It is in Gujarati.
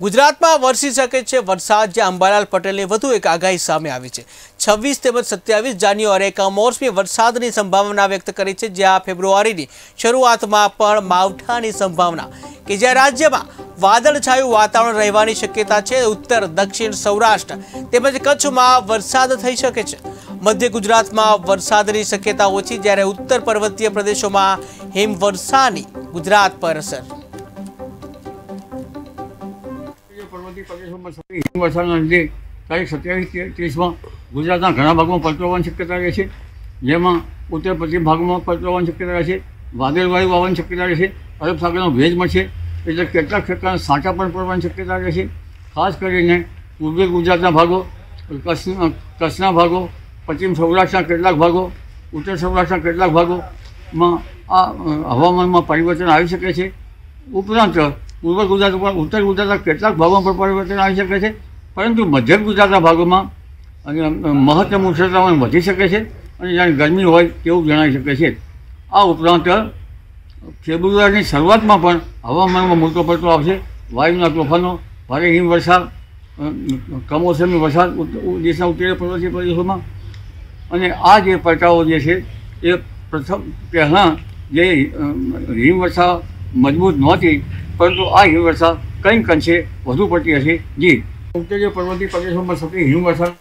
ગુજરાતમાં વરસી શકે છે વરસાદ જે અંબાલાલ પટેલની વધુ એક આગાહી સામે આવી છે છવ્વીસ તેમજ સત્યાવીસ જાન્યુઆરીએ કમોસમી વરસાદની સંભાવના વ્યક્ત કરી છે જ્યાં ફેબ્રુઆરીની શરૂઆતમાં પણ માવઠાની સંભાવના કે જ્યાં રાજ્યમાં વાદળછાયું વાતાવરણ રહેવાની શક્યતા છે ઉત્તર દક્ષિણ સૌરાષ્ટ્ર તેમજ કચ્છમાં વરસાદ થઈ શકે છે મધ્ય ગુજરાતમાં વરસાદની શક્યતા ઓછી જ્યારે ઉત્તર પર્વતીય પ્રદેશોમાં હિમવર્ષાની ગુજરાત પર અસર પર્વતી પ્રદેશોમાં સતત હિમવર્ષાના લીધે તારીખ સત્યાવીસ ત્રીસમાં ગુજરાતના ઘણા ભાગમાં પલટોવાની શક્યતા રહે છે જેમાં ઉત્તર પશ્ચિમ ભાગમાં પલટોવાની શક્યતા રહે છે વાદળવાયુ આવવાની શક્યતા રહે છે અરબ સાગરનો ભેજ મળશે એટલે કેટલાક ક્ષેત્રના સાંચા પણ પડવાની શક્યતા રહે છે ખાસ કરીને પૂર્વી ગુજરાતના ભાગો કચ્છના ભાગો પશ્ચિમ સૌરાષ્ટ્રના કેટલાક ભાગો ઉત્તર સૌરાષ્ટ્રના કેટલાક ભાગોમાં આ હવામાનમાં પરિવર્તન આવી શકે છે ઉપરાંત પૂર્વ ગુજરાત ઉપર ઉત્તર ગુજરાતના કેટલાક ભાગોમાં પણ પરિવર્તન આવી શકે છે પરંતુ મધ્ય ગુજરાતના ભાગોમાં અને મહત્તમ ઉષ્ણતામાન વધી શકે છે અને જાણે ગરમી હોય તેવું જણાવી શકે છે આ ઉપરાંત ફેબ્રુઆરીની શરૂઆતમાં પણ હવામાનમાં મોટો પડતો આવશે વાયુના તોફાનો ભારે હિમવર્ષા કમોસમી વરસાદ દેશના ઉત્તરે પ્રદેશી પ્રદેશોમાં અને આ જે પડકારો જે છે એ પ્રથમ પહેલાં જે હિમવર્ષા મજબૂત નહોતી પરંતુ આ હિમવર્ષા કંઈક અંશે વધુ પડતી હશે જી ઉત્તરીય પર્વતીય પ્રદેશોમાં સક્રિય હિમવર્ષા